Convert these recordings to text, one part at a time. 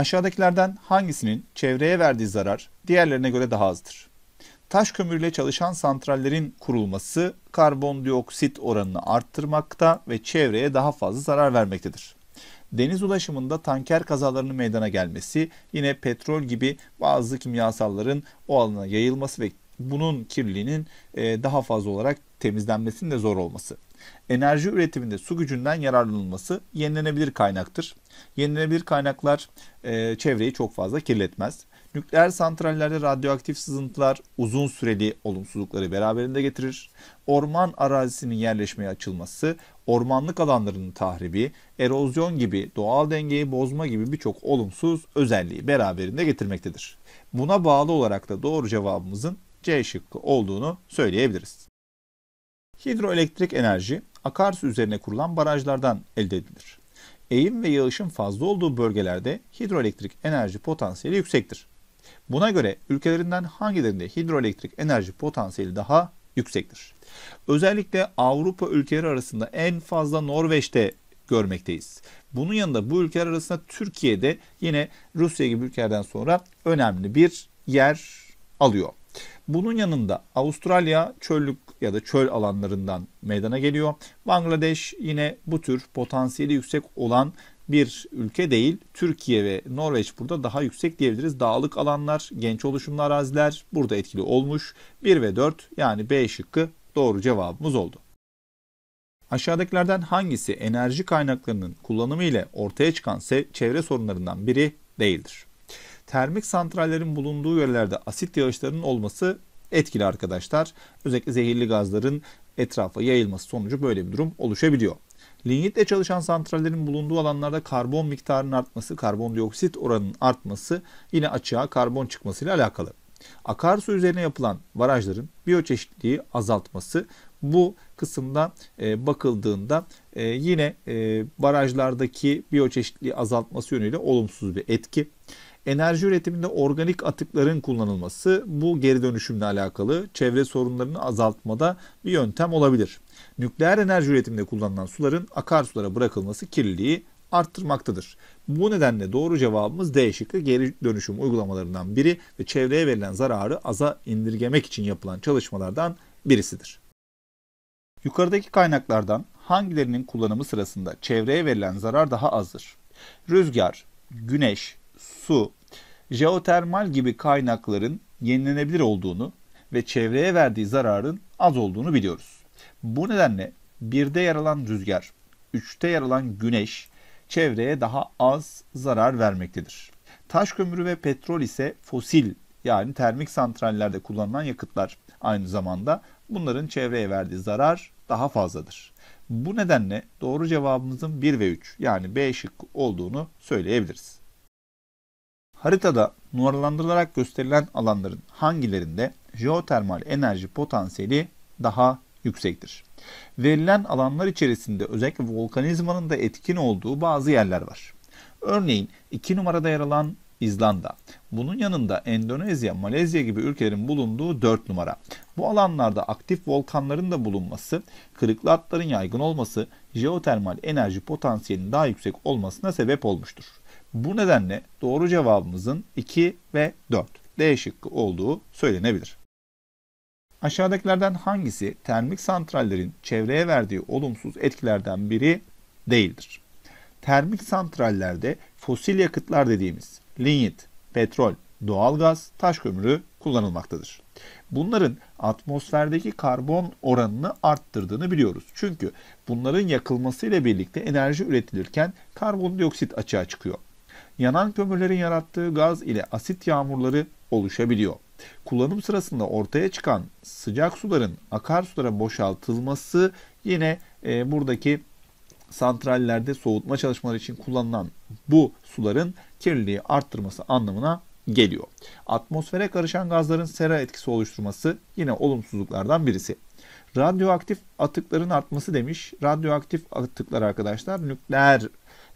Aşağıdakilerden hangisinin çevreye verdiği zarar diğerlerine göre daha azdır? Taş kömürle çalışan santrallerin kurulması karbondioksit oranını arttırmakta ve çevreye daha fazla zarar vermektedir. Deniz ulaşımında tanker kazalarının meydana gelmesi, yine petrol gibi bazı kimyasalların o alana yayılması ve bunun kirliliğinin e, daha fazla olarak temizlenmesinin de zor olması. Enerji üretiminde su gücünden yararlanılması yenilenebilir kaynaktır. Yenilenebilir kaynaklar e, çevreyi çok fazla kirletmez. Nükleer santrallerde radyoaktif sızıntılar uzun süreli olumsuzlukları beraberinde getirir. Orman arazisinin yerleşmeye açılması, ormanlık alanlarının tahribi, erozyon gibi doğal dengeyi bozma gibi birçok olumsuz özelliği beraberinde getirmektedir. Buna bağlı olarak da doğru cevabımızın C şıkkı olduğunu söyleyebiliriz. Hidroelektrik enerji akarsu üzerine kurulan barajlardan elde edilir. Eğim ve yağışın fazla olduğu bölgelerde hidroelektrik enerji potansiyeli yüksektir. Buna göre ülkelerinden hangilerinde hidroelektrik enerji potansiyeli daha yüksektir? Özellikle Avrupa ülkeleri arasında en fazla Norveç'te görmekteyiz. Bunun yanında bu ülkeler arasında Türkiye'de yine Rusya gibi ülkelerden sonra önemli bir yer alıyor. Bunun yanında Avustralya çöllük ya da çöl alanlarından meydana geliyor. Bangladeş yine bu tür potansiyeli yüksek olan bir ülke değil. Türkiye ve Norveç burada daha yüksek diyebiliriz. Dağlık alanlar, genç oluşumlu araziler burada etkili olmuş. 1 ve 4 yani B şıkkı doğru cevabımız oldu. Aşağıdakilerden hangisi enerji kaynaklarının kullanımı ile ortaya çıkan çevre sorunlarından biri değildir? Termik santrallerin bulunduğu yerlerde asit yağışlarının olması etkili arkadaşlar. Özellikle zehirli gazların etrafa yayılması sonucu böyle bir durum oluşabiliyor. Lignitle çalışan santrallerin bulunduğu alanlarda karbon miktarının artması, karbondioksit oranının artması yine açığa karbon çıkmasıyla alakalı. Akarsu üzerine yapılan barajların biyoçeşitliliği azaltması bu kısımda e, bakıldığında e, yine e, barajlardaki biyoçeşitliliği azaltması yönüyle olumsuz bir etki. Enerji üretiminde organik atıkların kullanılması bu geri dönüşümle alakalı çevre sorunlarını azaltmada bir yöntem olabilir. Nükleer enerji üretiminde kullanılan suların akarsulara bırakılması kirliliği arttırmaktadır. Bu nedenle doğru cevabımız D şıkkı geri dönüşüm uygulamalarından biri ve çevreye verilen zararı aza indirgemek için yapılan çalışmalardan birisidir. Yukarıdaki kaynaklardan hangilerinin kullanımı sırasında çevreye verilen zarar daha azdır? Rüzgar, güneş, su, jeotermal gibi kaynakların yenilenebilir olduğunu ve çevreye verdiği zararın az olduğunu biliyoruz. Bu nedenle birde yer alan rüzgar, üçte yer alan güneş çevreye daha az zarar vermektedir. Taş kömürü ve petrol ise fosil yani termik santrallerde kullanılan yakıtlar aynı zamanda bunların çevreye verdiği zarar daha fazladır. Bu nedenle doğru cevabımızın 1 ve 3 yani B şıkkı olduğunu söyleyebiliriz. Haritada numaralandırılarak gösterilen alanların hangilerinde jeotermal enerji potansiyeli daha yüksektir? Verilen alanlar içerisinde özellikle volkanizmanın da etkin olduğu bazı yerler var. Örneğin 2 numarada yer alan İzlanda. Bunun yanında Endonezya, Malezya gibi ülkelerin bulunduğu 4 numara. Bu alanlarda aktif volkanların da bulunması, kırıklı atların yaygın olması, jeotermal enerji potansiyelinin daha yüksek olmasına sebep olmuştur. Bu nedenle doğru cevabımızın 2 ve 4 D şıkkı olduğu söylenebilir. Aşağıdakilerden hangisi termik santrallerin çevreye verdiği olumsuz etkilerden biri değildir? Termik santrallerde fosil yakıtlar dediğimiz linyit, petrol, doğalgaz, taş kömürü kullanılmaktadır. Bunların atmosferdeki karbon oranını arttırdığını biliyoruz. Çünkü bunların yakılmasıyla birlikte enerji üretilirken karbondioksit açığa çıkıyor yanan kömürlerin yarattığı gaz ile asit yağmurları oluşabiliyor. Kullanım sırasında ortaya çıkan sıcak suların akarsulara boşaltılması yine e, buradaki santrallerde soğutma çalışmaları için kullanılan bu suların kirliliği arttırması anlamına geliyor. Atmosfere karışan gazların sera etkisi oluşturması yine olumsuzluklardan birisi. Radyoaktif atıkların artması demiş. Radyoaktif atıklar arkadaşlar nükleer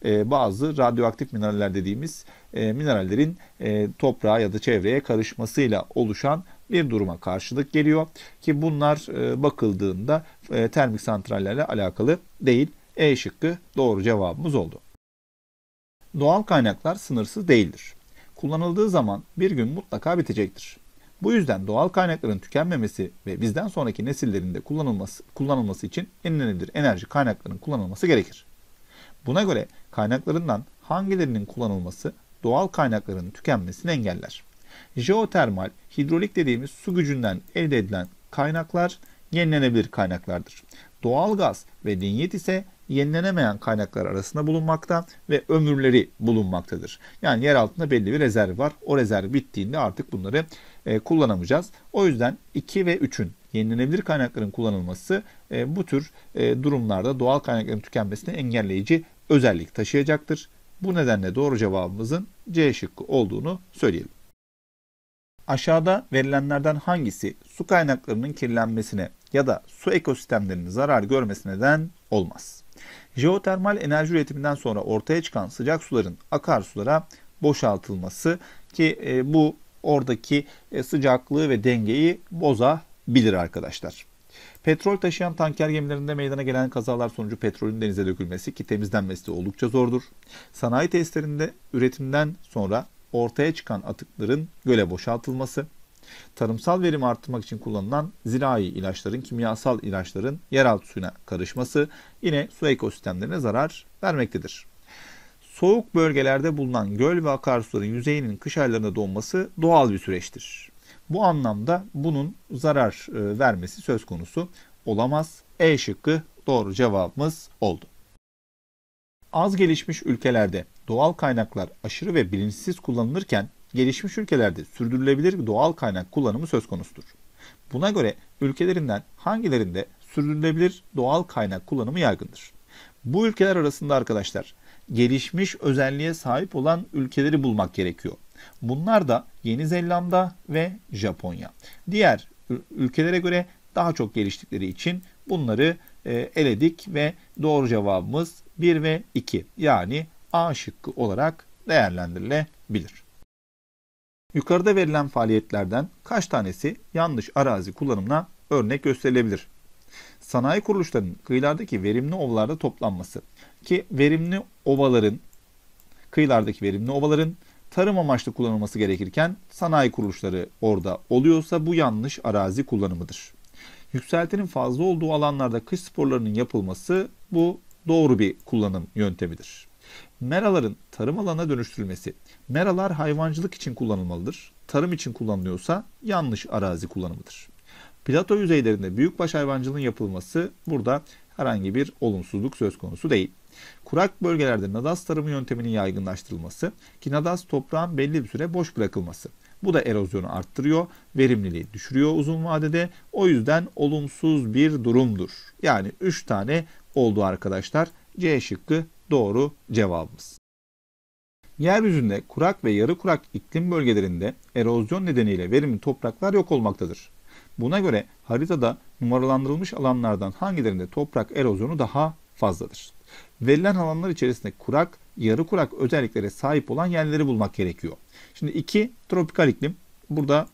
ee, bazı radyoaktif mineraller dediğimiz e, minerallerin e, toprağa ya da çevreye karışmasıyla oluşan bir duruma karşılık geliyor ki bunlar e, bakıldığında termik santrallerle alakalı değil. E şıkkı doğru cevabımız oldu. Doğal kaynaklar sınırsız değildir. Kullanıldığı zaman bir gün mutlaka bitecektir. Bu yüzden doğal kaynakların tükenmemesi ve bizden sonraki nesillerinde kullanılması, kullanılması için yenilenebilir enerji kaynaklarının kullanılması gerekir. Buna göre kaynaklarından hangilerinin kullanılması doğal kaynakların tükenmesini engeller. Jeotermal, hidrolik dediğimiz su gücünden elde edilen kaynaklar yenilenebilir kaynaklardır. Doğal gaz ve linyet ise yenilenemeyen kaynaklar arasında bulunmakta ve ömürleri bulunmaktadır. Yani yer altında belli bir rezerv var. O rezerv bittiğinde artık bunları e, kullanamayacağız. O yüzden 2 ve 3'ün yenilenebilir kaynakların kullanılması e, bu tür e, durumlarda doğal kaynakların tükenmesini engelleyici özellik taşıyacaktır. Bu nedenle doğru cevabımızın C şıkkı olduğunu söyleyelim. Aşağıda verilenlerden hangisi su kaynaklarının kirlenmesine ya da su ekosistemlerinin zarar görmesine neden olmaz? Jeotermal enerji üretiminden sonra ortaya çıkan sıcak suların akarsulara boşaltılması ki e, bu oradaki e, sıcaklığı ve dengeyi bozabilir arkadaşlar. Petrol taşıyan tanker gemilerinde meydana gelen kazalar sonucu petrolün denize dökülmesi ki temizlenmesi oldukça zordur. Sanayi tesislerinde üretimden sonra ortaya çıkan atıkların göle boşaltılması, tarımsal verim arttırmak için kullanılan zirai ilaçların, kimyasal ilaçların yeraltı suyuna karışması yine su ekosistemlerine zarar vermektedir. Soğuk bölgelerde bulunan göl ve akarsuların yüzeyinin kış aylarında donması doğal bir süreçtir. Bu anlamda bunun zarar e, vermesi söz konusu olamaz. E şıkkı doğru cevabımız oldu. Az gelişmiş ülkelerde doğal kaynaklar aşırı ve bilinçsiz kullanılırken gelişmiş ülkelerde sürdürülebilir doğal kaynak kullanımı söz konusudur. Buna göre ülkelerinden hangilerinde sürdürülebilir doğal kaynak kullanımı yaygındır? Bu ülkeler arasında arkadaşlar gelişmiş özelliğe sahip olan ülkeleri bulmak gerekiyor. Bunlar da Yeni Zelanda ve Japonya. Diğer ülkelere göre daha çok geliştikleri için bunları e, eledik ve doğru cevabımız 1 ve 2 yani A şıkkı olarak değerlendirilebilir. Yukarıda verilen faaliyetlerden kaç tanesi yanlış arazi kullanımına örnek gösterilebilir? Sanayi kuruluşlarının kıyılardaki verimli ovalarda toplanması ki verimli ovaların kıyılardaki verimli ovaların tarım amaçlı kullanılması gerekirken sanayi kuruluşları orada oluyorsa bu yanlış arazi kullanımıdır. Yükseltinin fazla olduğu alanlarda kış sporlarının yapılması bu doğru bir kullanım yöntemidir. Meraların tarım alana dönüştürülmesi. Meralar hayvancılık için kullanılmalıdır. Tarım için kullanılıyorsa yanlış arazi kullanımıdır. Plato yüzeylerinde büyükbaş hayvancılığın yapılması burada herhangi bir olumsuzluk söz konusu değil. Kurak bölgelerde nadas tarımı yönteminin yaygınlaştırılması ki nadas toprağın belli bir süre boş bırakılması. Bu da erozyonu arttırıyor, verimliliği düşürüyor uzun vadede. O yüzden olumsuz bir durumdur. Yani 3 tane oldu arkadaşlar. C şıkkı doğru cevabımız. Yeryüzünde kurak ve yarı kurak iklim bölgelerinde erozyon nedeniyle verimli topraklar yok olmaktadır. Buna göre haritada numaralandırılmış alanlardan hangilerinde toprak erozyonu daha fazladır? Verilen alanlar içerisinde kurak, yarı kurak özelliklere sahip olan yerleri bulmak gerekiyor. Şimdi iki tropikal iklim. Burada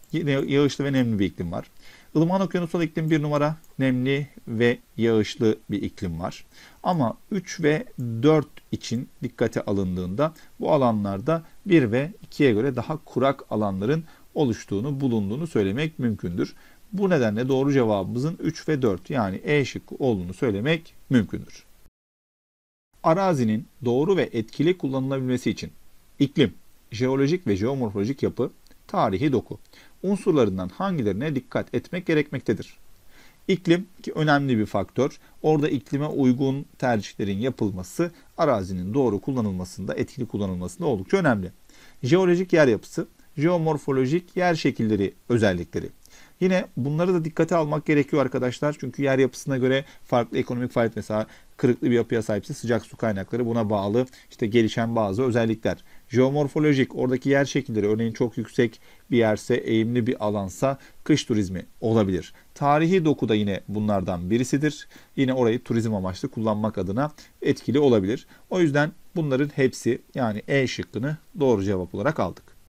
yağışlı ve nemli bir iklim var. Ilıman okyanusal iklim bir numara. Nemli ve yağışlı bir iklim var. Ama 3 ve 4 için dikkate alındığında bu alanlarda 1 ve 2'ye göre daha kurak alanların oluştuğunu, bulunduğunu söylemek mümkündür. Bu nedenle doğru cevabımızın 3 ve 4 yani E şıkkı olduğunu söylemek mümkündür. Arazinin doğru ve etkili kullanılabilmesi için iklim, jeolojik ve jeomorfolojik yapı, tarihi doku unsurlarından hangilerine dikkat etmek gerekmektedir? İklim ki önemli bir faktör. Orada iklime uygun tercihlerin yapılması arazinin doğru kullanılmasında, etkili kullanılmasında oldukça önemli. Jeolojik yer yapısı, jeomorfolojik yer şekilleri özellikleri. Yine bunları da dikkate almak gerekiyor arkadaşlar. Çünkü yer yapısına göre farklı ekonomik faaliyet mesela kırıklı bir yapıya sahipse sıcak su kaynakları buna bağlı işte gelişen bazı özellikler. Jeomorfolojik oradaki yer şekilleri örneğin çok yüksek bir yerse eğimli bir alansa kış turizmi olabilir. Tarihi doku da yine bunlardan birisidir. Yine orayı turizm amaçlı kullanmak adına etkili olabilir. O yüzden bunların hepsi yani E şıkkını doğru cevap olarak aldık.